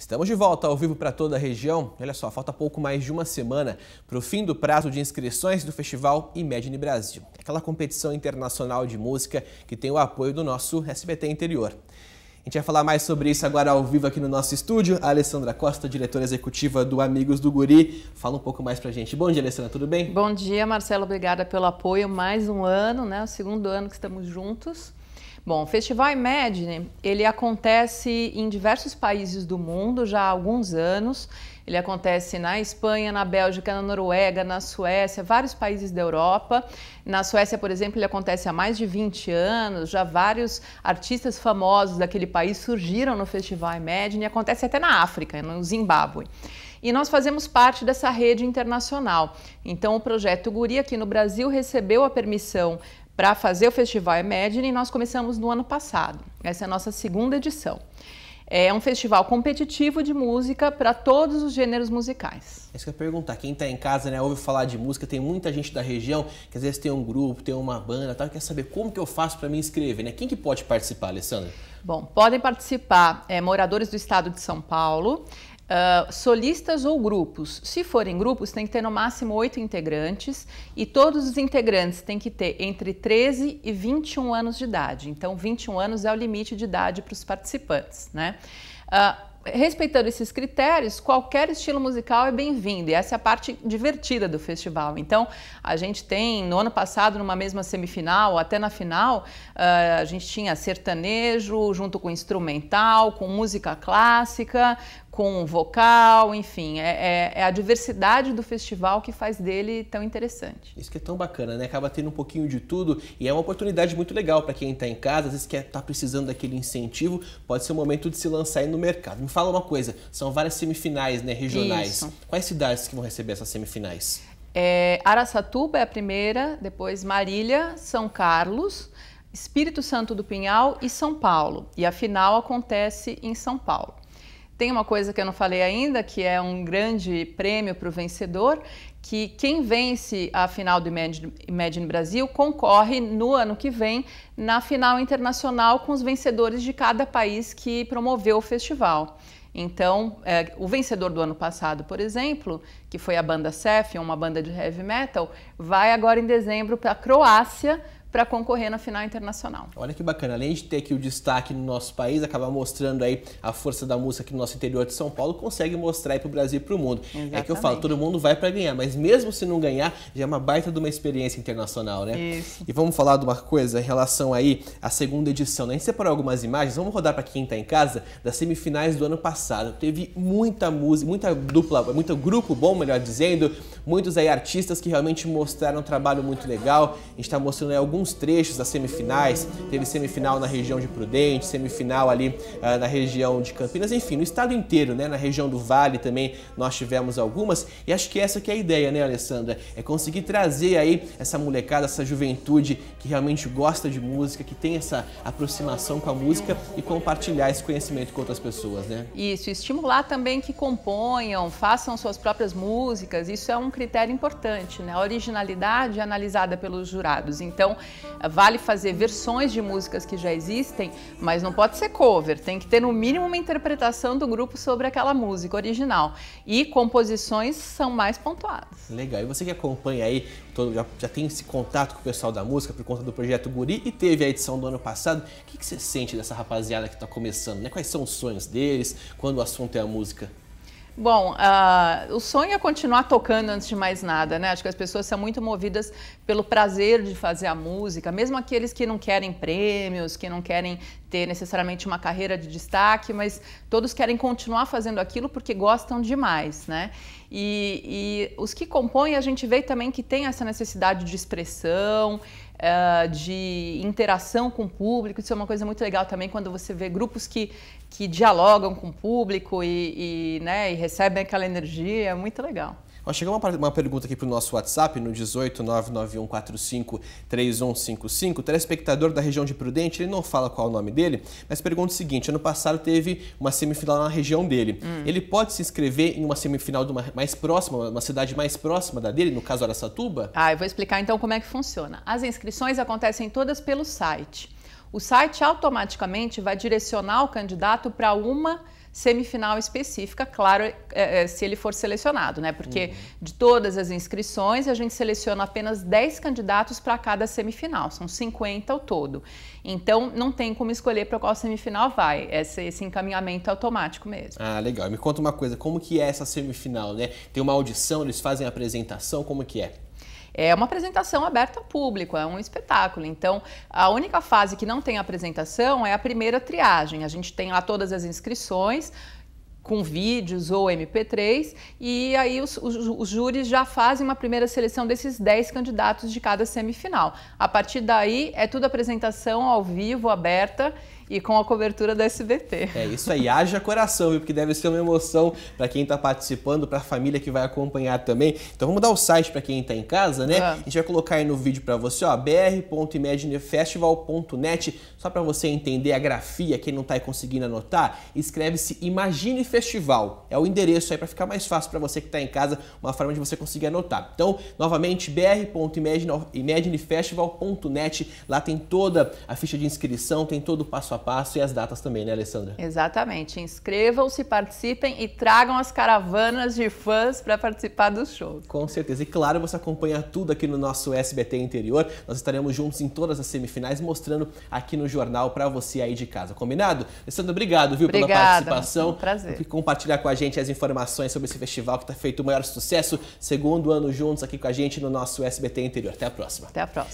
Estamos de volta ao vivo para toda a região. Olha só, falta pouco mais de uma semana para o fim do prazo de inscrições do Festival Imagine Brasil, é aquela competição internacional de música que tem o apoio do nosso SBT Interior. A gente vai falar mais sobre isso agora ao vivo aqui no nosso estúdio. A Alessandra Costa, diretora executiva do Amigos do Guri, fala um pouco mais pra gente. Bom dia, Alessandra, tudo bem? Bom dia, Marcelo, obrigada pelo apoio. Mais um ano, né? O segundo ano que estamos juntos. Bom, o Festival Imagine, ele acontece em diversos países do mundo já há alguns anos. Ele acontece na Espanha, na Bélgica, na Noruega, na Suécia, vários países da Europa. Na Suécia, por exemplo, ele acontece há mais de 20 anos. Já vários artistas famosos daquele país surgiram no Festival Imagine e acontece até na África, no Zimbábue e nós fazemos parte dessa rede internacional. Então, o projeto Guri aqui no Brasil recebeu a permissão para fazer o Festival Imagine e nós começamos no ano passado. Essa é a nossa segunda edição. É um festival competitivo de música para todos os gêneros musicais. É isso que eu ia perguntar. Quem está em casa, né, ouve falar de música, tem muita gente da região que às vezes tem um grupo, tem uma banda, tal, quer saber como que eu faço para me inscrever, né? Quem que pode participar, Alessandra? Bom, podem participar é, moradores do estado de São Paulo, Uh, solistas ou grupos. Se forem grupos, tem que ter no máximo oito integrantes e todos os integrantes têm que ter entre 13 e 21 anos de idade. Então, 21 anos é o limite de idade para os participantes, né? Uh, respeitando esses critérios, qualquer estilo musical é bem-vindo. E essa é a parte divertida do festival. Então, a gente tem, no ano passado, numa mesma semifinal, até na final, uh, a gente tinha sertanejo junto com instrumental, com música clássica, com vocal, enfim, é, é, é, a diversidade do festival que faz dele tão interessante. Isso que é tão bacana, né? Acaba tendo um pouquinho de tudo e é uma oportunidade muito legal para quem está em casa, às vezes quer tá precisando daquele incentivo, pode ser o momento de se lançar aí no mercado. Me fala uma coisa, são várias semifinais, né, regionais. Isso. Quais cidades que vão receber essas semifinais? É, Araçatuba é a primeira, depois Marília, São Carlos, Espírito Santo do Pinhal e São Paulo. E a final acontece em São Paulo. Tem uma coisa que eu não falei ainda, que é um grande prêmio para o vencedor, que quem vence a final do Imagine, Imagine Brasil concorre no ano que vem na final internacional com os vencedores de cada país que promoveu o festival. Então, é, o vencedor do ano passado, por exemplo, que foi a banda Sef, uma banda de heavy metal, vai agora em dezembro para a Croácia para concorrer na final internacional. Olha que bacana, além de ter aqui o destaque no nosso país, acabar mostrando aí a força da música aqui no nosso interior de São Paulo, consegue mostrar aí para o Brasil e para o mundo. Exatamente. É que eu falo, todo mundo vai para ganhar, mas mesmo se não ganhar, já é uma baita de uma experiência internacional, né? Isso. E vamos falar de uma coisa em relação aí à segunda edição, né? A gente separou algumas imagens, vamos rodar para quem está em casa, das semifinais do ano passado. Teve muita música, muita dupla, muito grupo bom, melhor dizendo, muitos aí artistas que realmente mostraram um trabalho muito legal. A gente está mostrando aí alguns alguns trechos das semifinais, teve semifinal na região de Prudente, semifinal ali ah, na região de Campinas, enfim, no estado inteiro, né? Na região do Vale também nós tivemos algumas e acho que essa que é a ideia, né, Alessandra? É conseguir trazer aí essa molecada, essa juventude que realmente gosta de música, que tem essa aproximação com a música e compartilhar esse conhecimento com outras pessoas, né? Isso, estimular também que componham, façam suas próprias músicas, isso é um critério importante, né? A originalidade é analisada pelos jurados, então Vale fazer versões de músicas que já existem, mas não pode ser cover, tem que ter no mínimo uma interpretação do grupo sobre aquela música original. E composições são mais pontuadas. Legal. E você que acompanha aí, todo, já, já tem esse contato com o pessoal da música por conta do projeto Guri e teve a edição do ano passado, o que, que você sente dessa rapaziada que está começando? Né? Quais são os sonhos deles? Quando o assunto é a música? Bom, uh, o sonho é continuar tocando antes de mais nada, né? Acho que as pessoas são muito movidas pelo prazer de fazer a música, mesmo aqueles que não querem prêmios, que não querem ter necessariamente uma carreira de destaque, mas todos querem continuar fazendo aquilo porque gostam demais, né? E, e os que compõem, a gente vê também que tem essa necessidade de expressão, Uh, de interação com o público. Isso é uma coisa muito legal também quando você vê grupos que, que dialogam com o público e, e, né, e recebem aquela energia. É muito legal. Ó, chegou uma, uma pergunta aqui para o nosso WhatsApp, no 18991453155. Telespectador da região de Prudente, ele não fala qual é o nome dele, mas pergunta o seguinte: ano passado teve uma semifinal na região dele. Hum. Ele pode se inscrever em uma semifinal uma, mais próxima, uma cidade mais próxima da dele, no caso Aracatuba? Ah, eu vou explicar então como é que funciona. As inscrições acontecem todas pelo site o site automaticamente vai direcionar o candidato para uma semifinal específica, claro, é, é, se ele for selecionado, né? Porque uhum. de todas as inscrições, a gente seleciona apenas 10 candidatos para cada semifinal, são 50 ao todo. Então, não tem como escolher para qual semifinal vai, esse, esse encaminhamento é automático mesmo. Ah, legal. Me conta uma coisa, como que é essa semifinal, né? Tem uma audição, eles fazem apresentação, como que é? É uma apresentação aberta ao público, é um espetáculo. Então, a única fase que não tem apresentação é a primeira triagem. A gente tem lá todas as inscrições com vídeos ou MP3, e aí os, os, os, júris já fazem uma primeira seleção desses 10 candidatos de cada semifinal. A partir daí é tudo apresentação ao vivo, aberta, e com a cobertura do SBT. É isso aí, haja coração, viu? Porque deve ser uma emoção para quem está participando, para a família que vai acompanhar também. Então vamos dar o site para quem está em casa, né? Ah. A gente vai colocar aí no vídeo para você, ó, br.imaginefestival.net, só para você entender a grafia, quem não está aí conseguindo anotar, escreve-se Imagine Festival. É o endereço aí para ficar mais fácil para você que está em casa, uma forma de você conseguir anotar. Então, novamente, br.imaginefestival.net, lá tem toda a ficha de inscrição, tem todo o passo a passo e as datas também, né, Alessandra? Exatamente. Inscrevam-se, participem e tragam as caravanas de fãs para participar do show. Com certeza. E claro, você acompanha tudo aqui no nosso SBT Interior. Nós estaremos juntos em todas as semifinais, mostrando aqui no jornal para você aí de casa. Combinado? Alessandra, obrigado, viu, Obrigada, pela participação. É prazer. Por compartilhar com a gente as informações sobre esse festival que está feito o maior sucesso. Segundo ano juntos aqui com a gente no nosso SBT Interior. Até a próxima. Até a próxima.